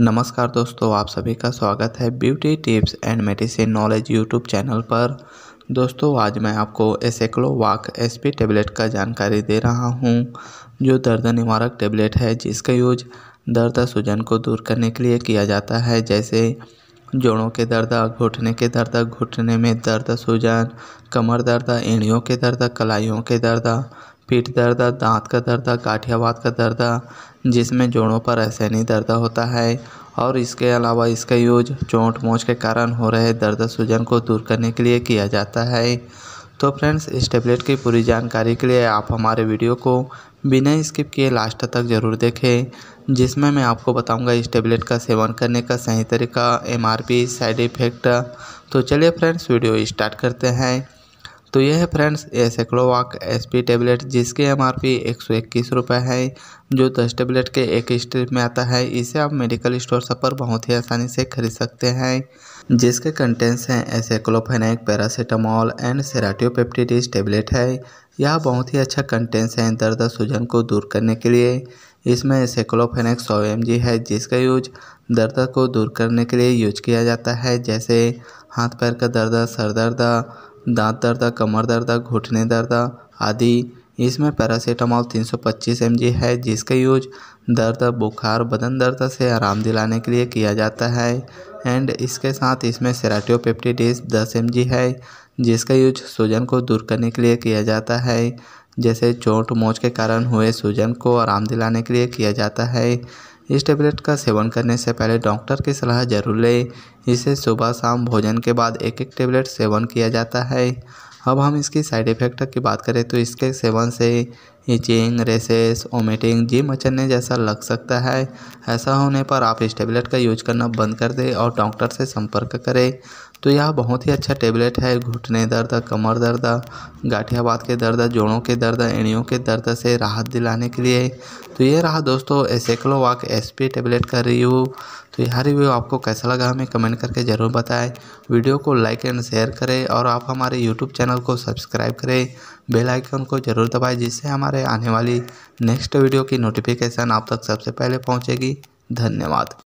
नमस्कार दोस्तों आप सभी का स्वागत है beauty tips and medicine knowledge YouTube channel पर दोस्तों आज मैं आपको एसेक्लो वाक पी टेबलेट का जानकारी दे रहा हूं जो दर्द निवारक टेबलेट है जिसका यूज दर्द सूजन को दूर करने के लिए किया जाता है जैसे जोड़ों के दर्द घुटने के दर्द घुटने में दर्द सूजन कमर दर्द एड़ियों के दर्द कलाइयों के दर्द पीठ दर्द दाँत का दर्द काठियावाद का दर्द जिसमें जोड़ों पर नहीं दर्द होता है और इसके अलावा इसका यूज चोट मोच के कारण हो रहे दर्द सूजन को दूर करने के लिए किया जाता है तो फ्रेंड्स इस टेबलेट की पूरी जानकारी के लिए आप हमारे वीडियो को बिना स्किप किए लास्ट तक ज़रूर देखें जिसमें मैं आपको बताऊंगा इस टेबलेट का सेवन करने का सही तरीका एमआरपी साइड इफ़ेक्ट तो चलिए फ्रेंड्स वीडियो स्टार्ट करते हैं तो यह है friends Aceclovac S P tablet जिसके एम आर पी एक सौ इक्कीस रुपये है जो दस टेबलेट के एक स्ट्रिप में आता है इसे आप मेडिकल स्टोर सब पर बहुत ही आसानी से खरीद सकते हैं जिसके कंटेंट्स हैं aceclofenac paracetamol and serratiopeptidase tablet है यह बहुत ही अच्छा कंटेंट्स है दर्द सूजन को दूर करने के लिए इसमें एसेक्लोफेनेक सौ एम है जिसका यूज दर्द को दूर करने के लिए यूज किया जाता है जैसे हाथ पैर का दर्द सर दर्द दाँत दर्द कमर दर्द घुटने दर्द आदि इसमें पैरासीटामोल तीन सौ पच्चीस एम जी है जिसका यूज दर्द बुखार बदन दर्द से आराम दिलाने के लिए किया जाता है एंड इसके साथ इसमें सेराटियोपेप्टिडिस दस एम जी है जिसका यूज सूजन को दूर करने के लिए किया जाता है जैसे चोट मोच के कारण हुए सूजन को आराम दिलाने के लिए किया जाता है इस टेबलेट का सेवन करने से पहले डॉक्टर की सलाह जरूर लें इसे सुबह शाम भोजन के बाद एक एक टेबलेट सेवन किया जाता है अब हम इसकी साइड इफ़ेक्ट की बात करें तो इसके सेवन से इचिंग रेसेस ओमिटिंग जी मचलने जैसा लग सकता है ऐसा होने पर आप इस टेबलेट का यूज करना बंद कर दें और डॉक्टर से संपर्क करें तो यह बहुत ही अच्छा टेबलेट है घुटने दर्द कमर दर्द गाठियाबाद के दर्द जोड़ों के दर्द एड़ियों के दर्द से राहत दिलाने के लिए तो ये रहा दोस्तों एसेक्लोवाक एस पी टेबलेट का रिव्यू तो यह रिव्यू आपको कैसा लगा हमें कमेंट करके ज़रूर बताएं वीडियो को लाइक एंड शेयर करें और आप हमारे यूट्यूब चैनल को सब्सक्राइब करें बेल आइकन को ज़रूर दबाएं जिससे हमारे आने वाली नेक्स्ट वीडियो की नोटिफिकेशन आप तक सबसे पहले पहुँचेगी धन्यवाद